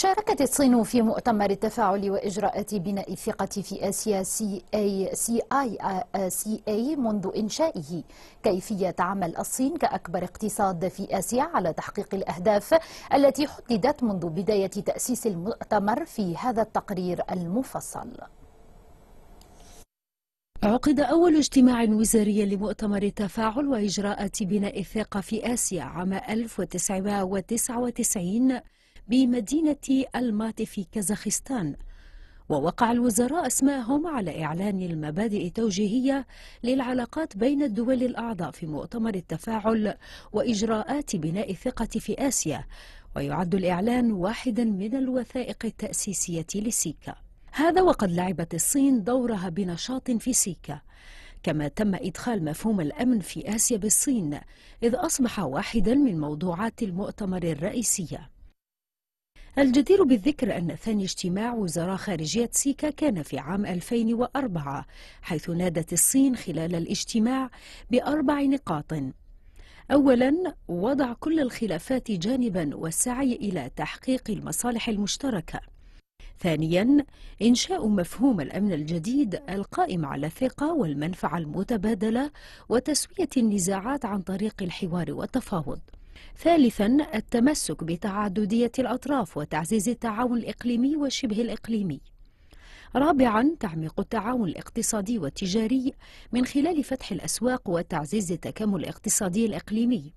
شاركت الصين في مؤتمر التفاعل وإجراءات بناء الثقة في آسيا سي أي سي أي سي أي منذ إنشائه كيفية عمل الصين كأكبر اقتصاد في آسيا على تحقيق الأهداف التي حددت منذ بداية تأسيس المؤتمر في هذا التقرير المفصل عقد أول اجتماع وزاري لمؤتمر التفاعل وإجراءات بناء الثقة في آسيا عام 1999 بمدينة المات في كازاخستان ووقع الوزراء اسماءهم على إعلان المبادئ التوجيهية للعلاقات بين الدول الأعضاء في مؤتمر التفاعل وإجراءات بناء الثقة في آسيا ويعد الإعلان واحدا من الوثائق التأسيسية لسيكا هذا وقد لعبت الصين دورها بنشاط في سيكا كما تم إدخال مفهوم الأمن في آسيا بالصين إذ أصبح واحدا من موضوعات المؤتمر الرئيسية الجدير بالذكر أن ثاني اجتماع وزراء خارجية سيكا كان في عام 2004 حيث نادت الصين خلال الاجتماع بأربع نقاط أولا وضع كل الخلافات جانبا والسعي إلى تحقيق المصالح المشتركة ثانيا إنشاء مفهوم الأمن الجديد القائم على الثقة والمنفعة المتبادلة وتسوية النزاعات عن طريق الحوار والتفاوض ثالثا التمسك بتعددية الأطراف وتعزيز التعاون الإقليمي وشبه الإقليمي رابعا تعميق التعاون الاقتصادي والتجاري من خلال فتح الأسواق وتعزيز التكامل الاقتصادي الإقليمي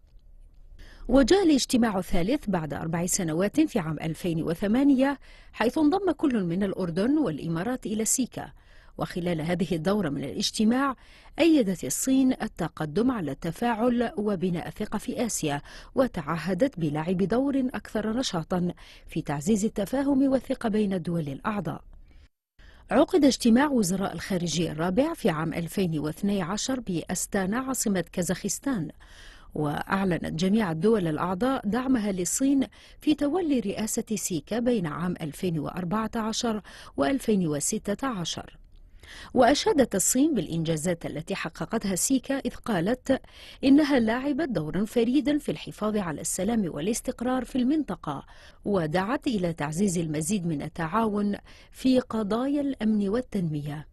وجاء الاجتماع الثالث بعد أربع سنوات في عام 2008 حيث انضم كل من الأردن والإمارات إلى سيكا وخلال هذه الدورة من الاجتماع أيدت الصين التقدم على التفاعل وبناء الثقة في آسيا وتعهدت بلعب دور أكثر نشاطا في تعزيز التفاهم والثقة بين الدول الأعضاء عقد اجتماع وزراء الخارجية الرابع في عام 2012 بأستانا عاصمة كازاخستان وأعلنت جميع الدول الأعضاء دعمها للصين في تولي رئاسة سيكا بين عام 2014 و 2016 وأشادت الصين بالإنجازات التي حققتها سيكا إذ قالت إنها لعبت دورا فريدا في الحفاظ على السلام والاستقرار في المنطقة ودعت إلى تعزيز المزيد من التعاون في قضايا الأمن والتنمية